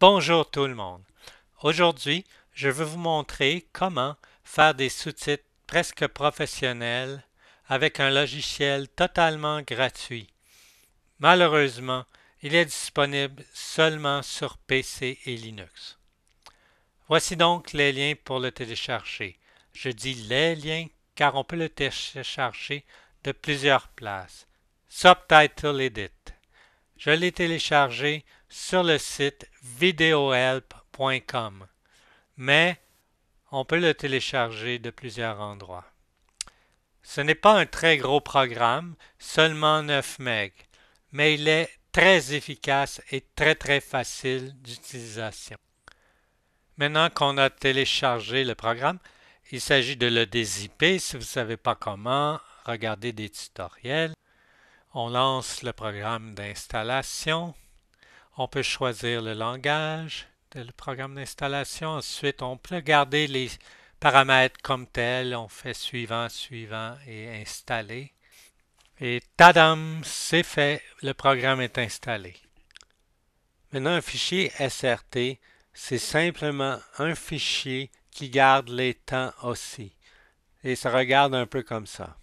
Bonjour tout le monde. Aujourd'hui, je veux vous montrer comment faire des sous-titres presque professionnels avec un logiciel totalement gratuit. Malheureusement, il est disponible seulement sur PC et Linux. Voici donc les liens pour le télécharger. Je dis les liens car on peut le télécharger de plusieurs places. Subtitle Edit. Je l'ai téléchargé sur le site videohelp.com, mais on peut le télécharger de plusieurs endroits. Ce n'est pas un très gros programme, seulement 9 MB, mais il est très efficace et très très facile d'utilisation. Maintenant qu'on a téléchargé le programme, il s'agit de le dézipper. Si vous ne savez pas comment, regardez des tutoriels. On lance le programme d'installation. On peut choisir le langage du programme d'installation. Ensuite, on peut garder les paramètres comme tels. On fait suivant, suivant et installer. Et tadam, c'est fait, le programme est installé. Maintenant, un fichier SRT, c'est simplement un fichier qui garde les temps aussi. Et ça regarde un peu comme ça.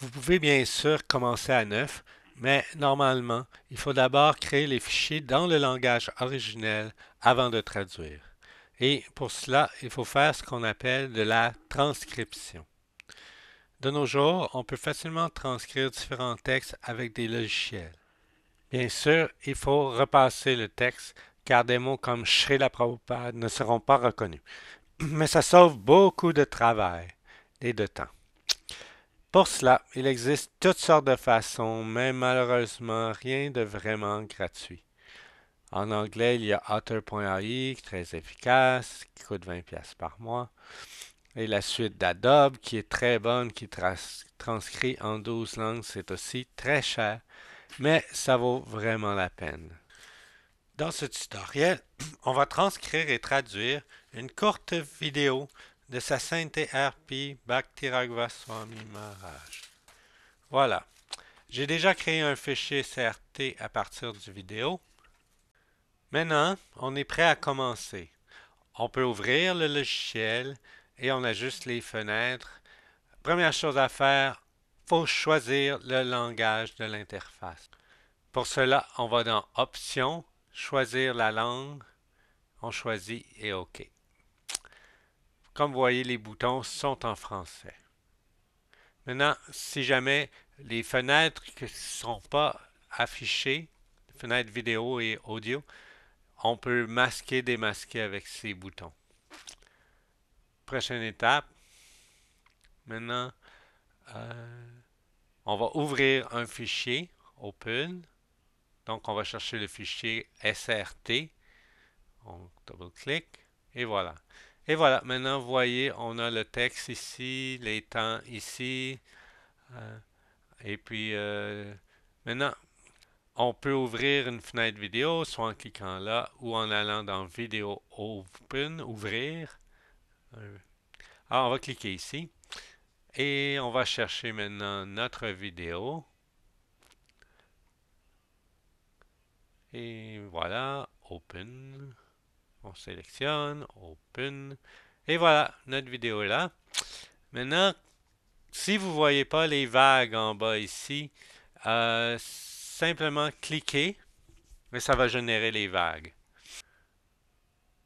Vous pouvez bien sûr commencer à neuf, mais normalement, il faut d'abord créer les fichiers dans le langage originel avant de traduire. Et pour cela, il faut faire ce qu'on appelle de la transcription. De nos jours, on peut facilement transcrire différents textes avec des logiciels. Bien sûr, il faut repasser le texte car des mots comme chez la Prabhupada ne seront pas reconnus. Mais ça sauve beaucoup de travail et de temps. Pour cela, il existe toutes sortes de façons, mais malheureusement, rien de vraiment gratuit. En anglais, il y a Otter.ai, très efficace, qui coûte 20$ par mois. Et la suite d'Adobe, qui est très bonne, qui transcrit en 12 langues, c'est aussi très cher, mais ça vaut vraiment la peine. Dans ce tutoriel, on va transcrire et traduire une courte vidéo de sa sainte RP Bhaktiragva Swami Voilà. J'ai déjà créé un fichier CRT à partir du vidéo. Maintenant, on est prêt à commencer. On peut ouvrir le logiciel et on ajuste les fenêtres. Première chose à faire, faut choisir le langage de l'interface. Pour cela, on va dans Options, Choisir la langue, on choisit et OK. Comme vous voyez, les boutons sont en français. Maintenant, si jamais les fenêtres qui ne sont pas affichées, fenêtres vidéo et audio, on peut masquer, démasquer avec ces boutons. Prochaine étape. Maintenant, euh, on va ouvrir un fichier Open. Donc, on va chercher le fichier SRT. On double-clique et voilà. Et voilà, maintenant, vous voyez, on a le texte ici, les temps ici. Euh, et puis, euh, maintenant, on peut ouvrir une fenêtre vidéo, soit en cliquant là, ou en allant dans Vidéo Open, Ouvrir. Euh, Alors, ah, on va cliquer ici. Et on va chercher maintenant notre vidéo. Et voilà, Open on sélectionne, Open, et voilà, notre vidéo est là. Maintenant, si vous voyez pas les vagues en bas ici, euh, simplement cliquez mais ça va générer les vagues.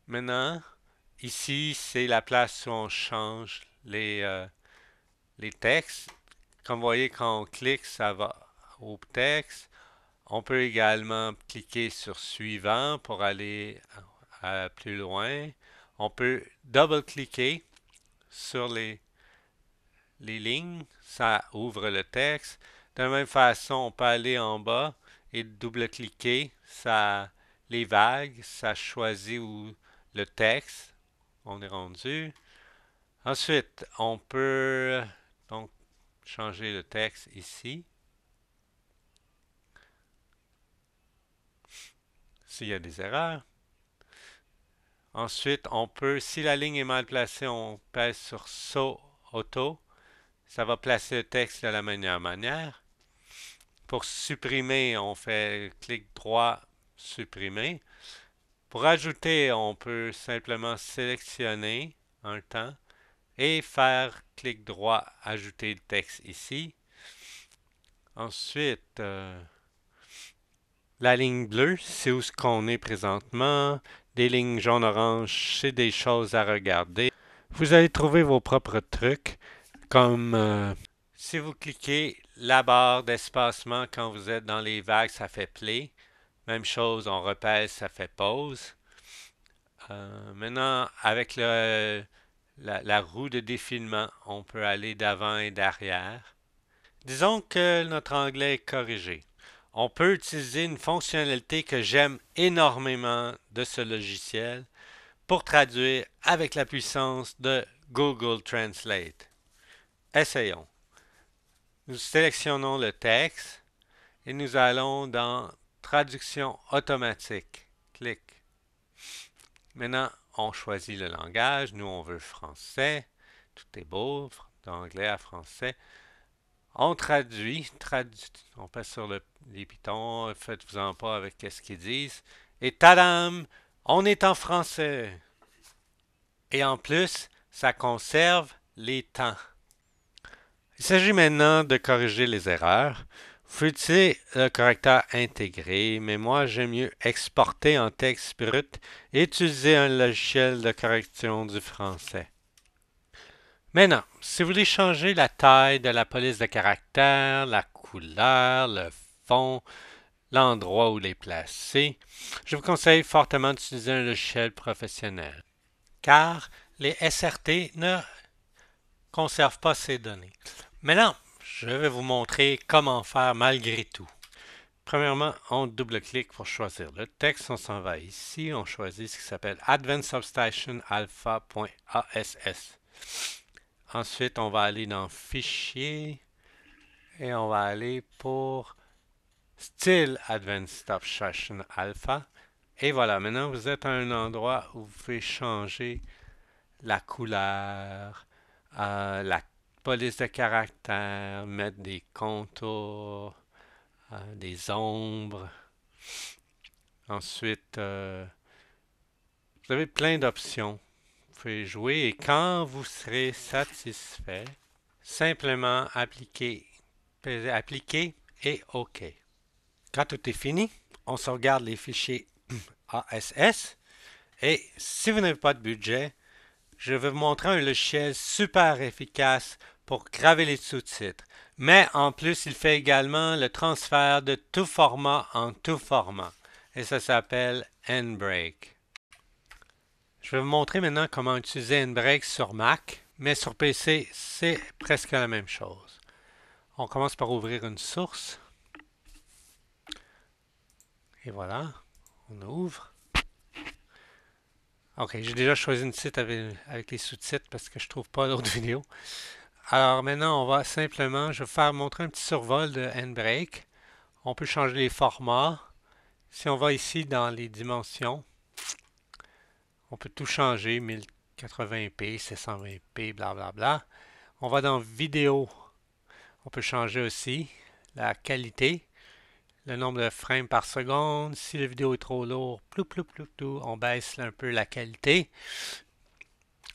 Maintenant, ici, c'est la place où on change les, euh, les textes. Comme vous voyez, quand on clique, ça va au texte. On peut également cliquer sur « Suivant » pour aller plus loin, on peut double-cliquer sur les, les lignes, ça ouvre le texte. De la même façon, on peut aller en bas et double-cliquer, ça les vagues, ça choisit où le texte, on est rendu. Ensuite, on peut donc changer le texte ici. S'il y a des erreurs. Ensuite, on peut, si la ligne est mal placée, on passe sur Saut Auto. Ça va placer le texte de la meilleure manière. Pour supprimer, on fait clic droit, supprimer. Pour ajouter, on peut simplement sélectionner un temps et faire clic droit, ajouter le texte ici. Ensuite, euh, la ligne bleue, c'est où ce qu'on est présentement des lignes jaunes orange, c'est des choses à regarder. Vous allez trouver vos propres trucs, comme euh, si vous cliquez la barre d'espacement quand vous êtes dans les vagues, ça fait play. Même chose, on repèse, ça fait pause. Euh, maintenant, avec la, la, roue de défilement, on peut aller d'avant et d'arrière. Disons que notre anglais est corrigé on peut utiliser une fonctionnalité que j'aime énormément de ce logiciel pour traduire avec la puissance de Google Translate. Essayons. Nous sélectionnons le texte et nous allons dans Traduction automatique. Clique. Maintenant, on choisit le langage. Nous, on veut français. Tout est beau, d'anglais à français. On traduit, traduit on passe sur le, les pitons, faites-vous-en pas avec quest ce qu'ils disent. Et tadam, on est en français. Et en plus, ça conserve les temps. Il s'agit maintenant de corriger les erreurs. Vous utilisez utiliser le correcteur intégré, mais moi j'aime mieux exporter en texte brut et utiliser un logiciel de correction du français. Maintenant, si vous voulez changer la taille de la police de caractère, la couleur, le fond, l'endroit où les placer, je vous conseille fortement d'utiliser un logiciel professionnel, car les SRT ne conservent pas ces données. Maintenant, je vais vous montrer comment faire malgré tout. Premièrement, on double-clique pour choisir le texte. On s'en va ici. On choisit ce qui s'appelle Advanced Substation Alpha.ass. Ensuite, on va aller dans Fichier et on va aller pour Style Advanced Stop Alpha. Et voilà, maintenant vous êtes à un endroit où vous pouvez changer la couleur, euh, la police de caractère, mettre des contours, euh, des ombres. Ensuite, euh, vous avez plein d'options pouvez jouer et quand vous serez satisfait, simplement appliquer, appliquer et OK. Quand tout est fini, on sauvegarde regarde les fichiers ASS et si vous n'avez pas de budget, je vais vous montrer un logiciel super efficace pour graver les sous-titres. Mais en plus, il fait également le transfert de tout format en tout format et ça s'appelle Endbreak. Je vais vous montrer maintenant comment utiliser Inbreak sur Mac, mais sur PC, c'est presque la même chose. On commence par ouvrir une source. Et voilà, on ouvre. Ok, j'ai déjà choisi une site avec, les sous-titres parce que je ne trouve pas d'autres vidéos. Alors maintenant, on va simplement, je vais faire montrer un petit survol de Handbrake. On peut changer les formats. Si on va ici dans les dimensions, on peut tout changer, 1080p, 720p, blablabla. Bla, bla. On va dans Vidéo. On peut changer aussi la qualité, le nombre de frames par seconde. Si la vidéo est trop lourde, on baisse un peu la qualité.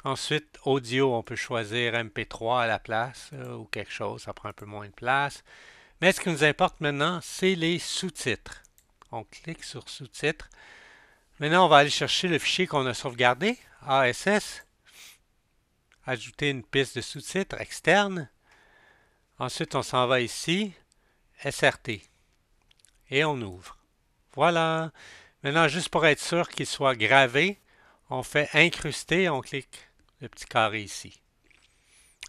Ensuite, audio, on peut choisir MP3 à la place euh, ou quelque chose, ça prend un peu moins de place. Mais ce qui nous importe maintenant, c'est les sous-titres. On clique sur sous-titres. Maintenant, on va aller chercher le fichier qu'on a sauvegardé, ASS. Ajouter une piste de sous-titres externe. Ensuite, on s'en va ici, SRT. Et on ouvre. Voilà. Maintenant, juste pour être sûr qu'il soit gravé, on fait incruster, on clique le petit carré ici.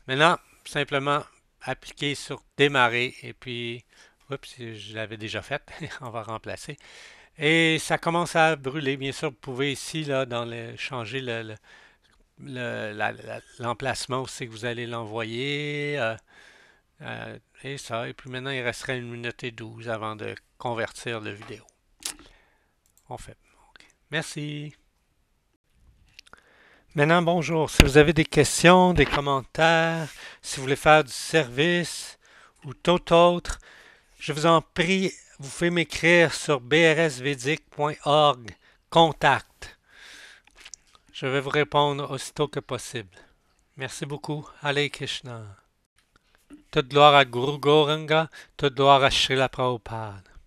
Maintenant, simplement appliquer sur démarrer et puis, oups, je l'avais déjà fait, on va remplacer. Et ça commence à brûler. Bien sûr, vous pouvez ici là, dans le, changer l'emplacement le, où c'est que vous allez l'envoyer. Euh, euh, et ça. Et puis maintenant, il restera une minute et douze avant de convertir la vidéo. On fait. Merci. Maintenant, bonjour. Si vous avez des questions, des commentaires, si vous voulez faire du service ou tout autre, je vous en prie, vous faites m'écrire sur brsvedic.org contact. Je vais vous répondre aussitôt que possible. Merci beaucoup. Allez, Krishna. Toute gloire à Guru Goranga, toute gloire à Srila Prabhupada.